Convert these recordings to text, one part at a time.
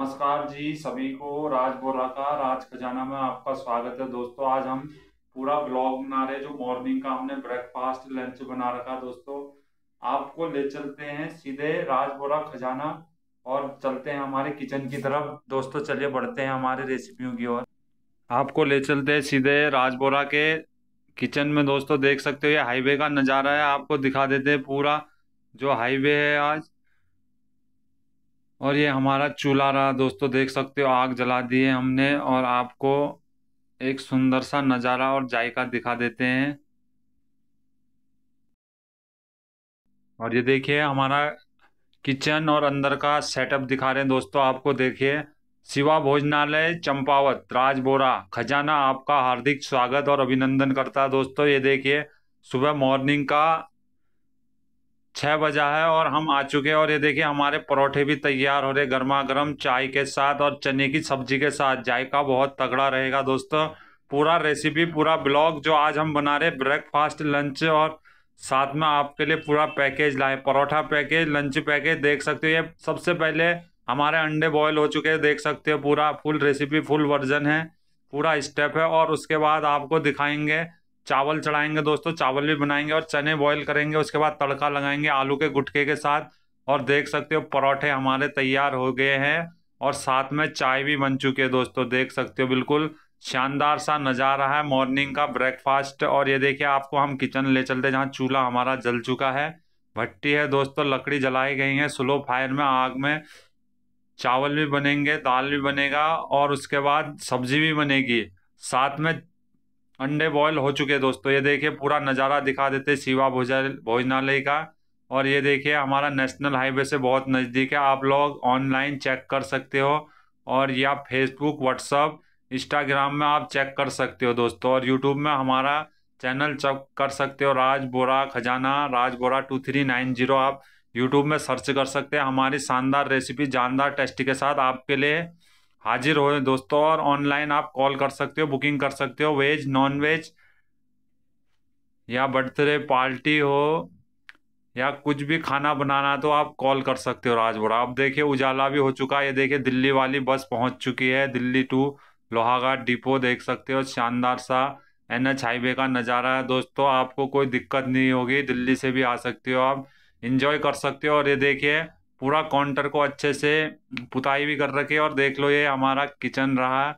नमस्कार जी सभी को राज बोरा का राज खजाना में आपका स्वागत है दोस्तों आज हम पूरा ब्लॉग बना रहे जो मॉर्निंग का हमने ब्रेकफास्ट लंच बना रखा दोस्तों आपको ले चलते हैं सीधे राज बोरा खजाना और चलते हैं हमारे किचन की तरफ दोस्तों चलिए बढ़ते हैं हमारे रेसिपियों की ओर आपको ले चलते हैं सीधे राज बोरा के किचन में दोस्तों देख सकते हो ये हाईवे का नज़ारा है आपको दिखा देते हैं पूरा जो हाईवे है आज और ये हमारा चूल्हा रहा दोस्तों देख सकते हो आग जला दी है हमने और आपको एक सुंदर सा नज़ारा और जायका दिखा देते हैं और ये देखिए हमारा किचन और अंदर का सेटअप दिखा रहे हैं दोस्तों आपको देखिए शिवा भोजनालय चंपावत राजबोरा खजाना आपका हार्दिक स्वागत और अभिनंदन करता है दोस्तों ये देखिए सुबह मॉर्निंग का छः बजा है और हम आ चुके हैं और ये देखिए हमारे परोठे भी तैयार हो रहे गर्मा गर्म चाय के साथ और चने की सब्जी के साथ जायका बहुत तगड़ा रहेगा दोस्तों पूरा रेसिपी पूरा ब्लॉग जो आज हम बना रहे ब्रेकफास्ट लंच और साथ में आपके लिए पूरा पैकेज लाए परोठा पैकेज लंच पैकेज देख सकते हो ये सबसे पहले हमारे अंडे बॉयल हो चुके हैं देख सकते हो पूरा फुल रेसिपी फुल वर्जन है पूरा स्टेप है और उसके बाद आपको दिखाएंगे चावल चढ़ाएंगे दोस्तों चावल भी बनाएंगे और चने बॉईल करेंगे उसके बाद तड़का लगाएंगे आलू के गुटके के साथ और देख सकते हो परौठे हमारे तैयार हो गए हैं और साथ में चाय भी बन चुकी है दोस्तों देख सकते हो बिल्कुल शानदार सा नज़ारा है मॉर्निंग का ब्रेकफास्ट और ये देखिए आपको हम किचन ले चलते जहाँ चूल्हा हमारा जल चुका है भट्टी है दोस्तों लकड़ी जलाई गई है स्लो फायर में आग में चावल भी बनेंगे दाल भी बनेगा और उसके बाद सब्जी भी बनेगी साथ में अंडे बॉयल हो चुके हैं दोस्तों ये देखिए पूरा नज़ारा दिखा देते शिवा भोजन भोजनालय का और ये देखिए हमारा नेशनल हाईवे से बहुत नज़दीक है आप लोग ऑनलाइन चेक कर सकते हो और या फेसबुक व्हाट्सअप इंस्टाग्राम में आप चेक कर सकते हो दोस्तों और यूट्यूब में हमारा चैनल चेक कर सकते हो राज बोरा खजाना Raj Bora two three nine zero आप यूट्यूब में सर्च कर सकते हैं हमारी शानदार रेसिपी जानदार टेस्टी के साथ आपके लिए हाजिर हो दोस्तों और ऑनलाइन आप कॉल कर सकते हो बुकिंग कर सकते हो वेज नॉन वेज या बर्थडे पार्टी हो या कुछ भी खाना बनाना तो आप कॉल कर सकते हो राजबोड़ा आप देखिए उजाला भी हो चुका है ये देखिए दिल्ली वाली बस पहुंच चुकी है दिल्ली टू लोहाघाट डिपो देख सकते हो शानदार सा एन एच हाईवे का नज़ारा है दोस्तों आपको कोई दिक्कत नहीं होगी दिल्ली से भी आ सकते हो आप इंजॉय कर सकते हो और ये देखिए पूरा काउंटर को अच्छे से पुताई भी कर रखी है और देख लो ये हमारा किचन रहा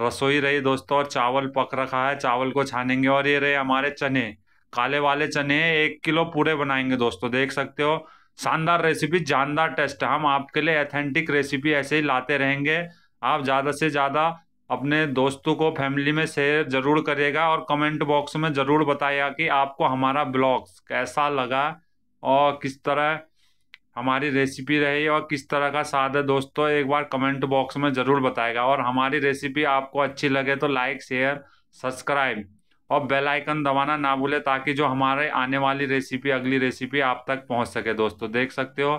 रसोई रही दोस्तों और चावल पक रखा है चावल को छानेंगे और ये रहे हमारे चने काले वाले चने एक किलो पूरे बनाएंगे दोस्तों देख सकते हो शानदार रेसिपी जानदार टेस्ट हम आपके लिए एथेंटिक रेसिपी ऐसे ही लाते रहेंगे आप ज़्यादा से ज़्यादा अपने दोस्तों को फैमिली में शेयर ज़रूर करिएगा और कमेंट बॉक्स में ज़रूर बताइएगा कि आपको हमारा ब्लॉग्स कैसा लगा और किस तरह हमारी रेसिपी रही और किस तरह का स्वाद है दोस्तों एक बार कमेंट बॉक्स में ज़रूर बताएगा और हमारी रेसिपी आपको अच्छी लगे तो लाइक शेयर सब्सक्राइब और बेल आइकन दबाना ना भूले ताकि जो हमारे आने वाली रेसिपी अगली रेसिपी आप तक पहुंच सके दोस्तों देख सकते हो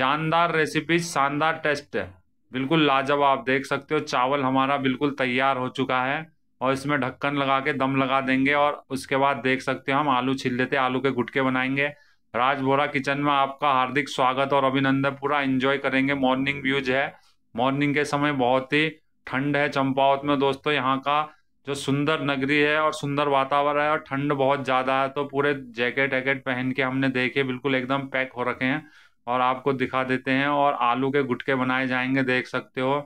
जानदार रेसिपी शानदार टेस्ट है बिल्कुल लाजवाब देख सकते हो चावल हमारा बिल्कुल तैयार हो चुका है और इसमें ढक्कन लगा के दम लगा देंगे और उसके बाद देख सकते हो हम आलू छिल लेते आलू के गुटके बनाएंगे राज बोरा किचन में आपका हार्दिक स्वागत और अभिनंदन पूरा एंजॉय करेंगे मॉर्निंग व्यूज है मॉर्निंग के समय बहुत ही ठंड है चंपावत में दोस्तों यहाँ का जो सुंदर नगरी है और सुंदर वातावरण है और ठंड बहुत ज़्यादा है तो पूरे जैकेट वैकेट पहन के हमने देखे बिल्कुल एकदम पैक हो रखे हैं और आपको दिखा देते हैं और आलू के गुटके बनाए जाएंगे देख सकते हो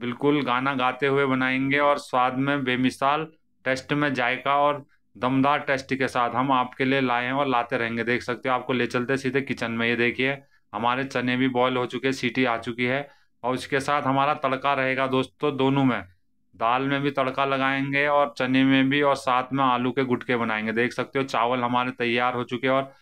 बिल्कुल गाना गाते हुए बनाएंगे और स्वाद में बेमिसाल टेस्ट में जायका और दमदार टेस्ट के साथ हम आपके लिए लाए हैं और लाते रहेंगे देख सकते हो आपको ले चलते सीधे किचन में ये देखिए हमारे चने भी बॉयल हो चुके हैं सीटी आ चुकी है और उसके साथ हमारा तड़का रहेगा दोस्तों दोनों में दाल में भी तड़का लगाएंगे और चने में भी और साथ में आलू के गुटके बनाएंगे देख सकते हो चावल हमारे तैयार हो चुके और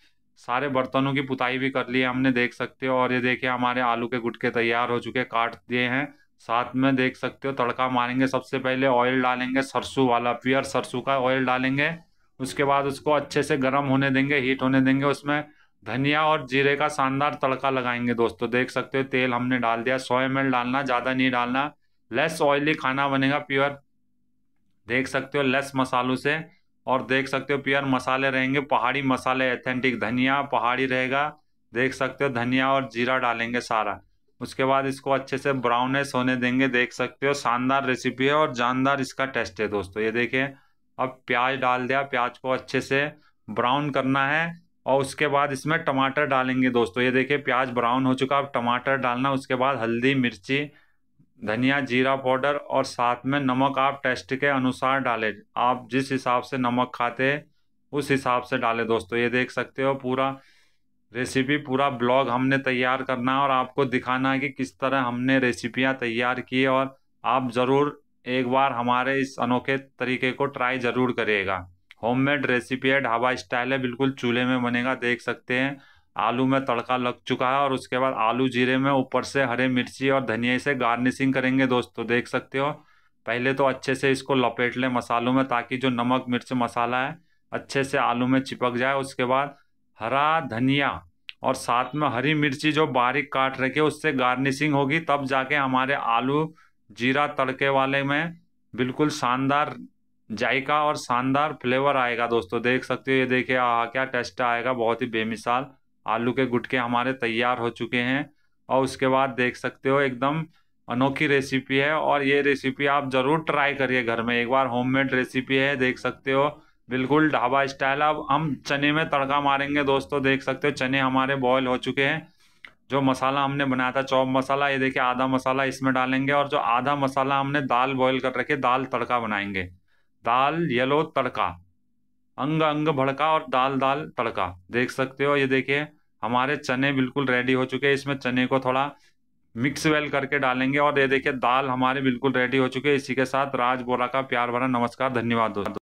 सारे बर्तनों की पुताई भी कर ली है हमने देख सकते हो और ये देखिए हमारे आलू के गुटके तैयार हो चुके काट दिए हैं साथ में देख सकते हो तड़का मारेंगे सबसे पहले ऑयल डालेंगे सरसों वाला प्योर सरसों का ऑयल डालेंगे उसके बाद उसको अच्छे से गर्म होने देंगे हीट होने देंगे उसमें धनिया और जीरे का शानदार तड़का लगाएंगे दोस्तों देख सकते हो तेल हमने डाल दिया सौ एम डालना ज़्यादा नहीं डालना लेस ऑयली खाना बनेगा प्योर देख सकते हो लेस मसालों से और देख सकते हो प्योर मसाले रहेंगे पहाड़ी मसाले ऑथेंटिक धनिया पहाड़ी रहेगा देख सकते हो धनिया और जीरा डालेंगे सारा उसके बाद इसको अच्छे से ब्राउनेस होने देंगे देख सकते हो शानदार रेसिपी है और जानदार इसका टेस्ट है दोस्तों ये देखिए अब प्याज डाल दिया प्याज को अच्छे से ब्राउन करना है और उसके बाद इसमें टमाटर डालेंगे दोस्तों ये देखिए प्याज ब्राउन हो चुका अब टमाटर डालना उसके बाद हल्दी मिर्ची धनिया जीरा पाउडर और साथ में नमक आप टेस्ट के अनुसार डालें आप जिस हिसाब से नमक खाते उस हिसाब से डालें दोस्तों ये देख सकते हो पूरा रेसिपी पूरा ब्लॉग हमने तैयार करना है और आपको दिखाना है कि किस तरह हमने रेसिपियाँ तैयार की और आप ज़रूर एक बार हमारे इस अनोखे तरीके को ट्राई ज़रूर करिएगा होममेड रेसिपी है ढाबा स्टाइल है बिल्कुल चूल्हे में बनेगा देख सकते हैं आलू में तड़का लग चुका है और उसके बाद आलू जीरे में ऊपर से हरे मिर्ची और धनिया से गार्निशिंग करेंगे दोस्तों देख सकते हो पहले तो अच्छे से इसको लपेट लें मसालों में ताकि जो नमक मिर्च मसाला है अच्छे से आलू में चिपक जाए उसके बाद हरा धनिया और साथ में हरी मिर्ची जो बारीक काट रखी है उससे गार्निशिंग होगी तब जाके हमारे आलू जीरा तड़के वाले में बिल्कुल शानदार जायका और शानदार फ्लेवर आएगा दोस्तों देख सकते हो ये देखिए आ क्या टेस्ट आएगा बहुत ही बेमिसाल आलू के गुटके हमारे तैयार हो चुके हैं और उसके बाद देख सकते हो एकदम अनोखी रेसिपी है और ये रेसिपी आप ज़रूर ट्राई करिए घर में एक बार होममेड रेसिपी है देख सकते हो बिल्कुल ढाबा स्टाइल अब हम चने में तड़का मारेंगे दोस्तों देख सकते हो चने हमारे बॉयल हो चुके हैं जो मसाला हमने बनाया था चौप मसाला ये देखिए आधा मसाला इसमें डालेंगे और जो आधा मसाला हमने दाल बॉईल कर रखी दाल तड़का बनाएंगे दाल येलो तड़का अंग अंग भड़का और दाल दाल तड़का देख सकते हो ये देखिए हमारे चने बिल्कुल रेडी हो चुके हैं इसमें चने को थोड़ा मिक्स वेल करके डालेंगे और ये देखिए दाल हमारे बिल्कुल रेडी हो चुके हैं इसी के साथ राज बोरा का प्यार भरा नमस्कार धन्यवाद दोस्तों